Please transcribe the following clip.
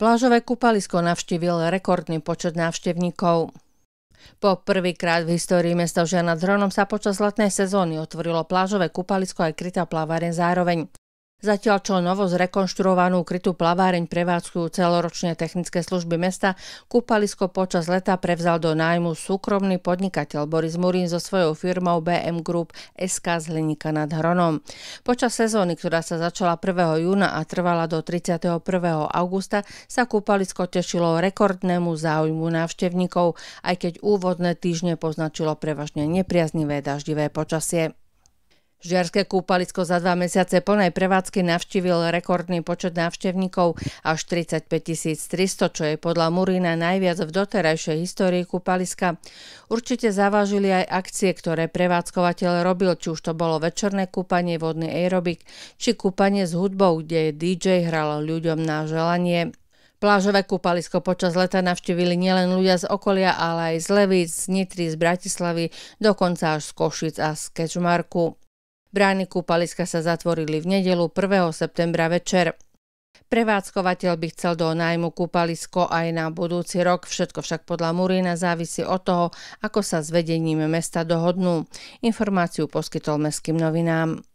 Plážové kúpalisko navštívil rekordný počet návštevníkov. Po prvýkrát v histórii mesta Žia dronom sa počas letnej sezóny otvorilo plážové kúpalisko aj krytá plávare zároveň. Zatiaľ čo novo zrekonštruovanú krytú plaváreň prevádzkujú celoročné technické služby mesta, kúpalisko počas leta prevzal do nájmu súkromný podnikateľ Boris Murín so svojou firmou BM Group SK z Hlinika nad Hronom. Počas sezóny, ktorá sa začala 1. júna a trvala do 31. augusta, sa kúpalisko tešilo rekordnému záujmu návštevníkov, aj keď úvodné týždne poznačilo prevažne nepriaznivé daždivé počasie. Žiarské kúpalisko za dva mesiace plnej prevádzky navštívil rekordný počet návštevníkov až 35 300, čo je podľa Murína najviac v doterajšej histórii kúpaliska. Určite zavážili aj akcie, ktoré prevádzkovateľ robil, či už to bolo večerné kúpanie, vodný aerobik, či kúpanie s hudbou, kde DJ hral ľuďom na želanie. Plážové kúpalisko počas leta navštívili nielen ľudia z okolia, ale aj z Levíc, z Nitry, z Bratislavy, dokonca až z Košic a z Kečmarku. Brány kúpaliska sa zatvorili v nedelu 1. septembra večer. Prevádzkovateľ by chcel do nájmu kúpalisko aj na budúci rok, všetko však podľa Murína závisí od toho, ako sa s vedením mesta dohodnú. Informáciu poskytol mestským novinám.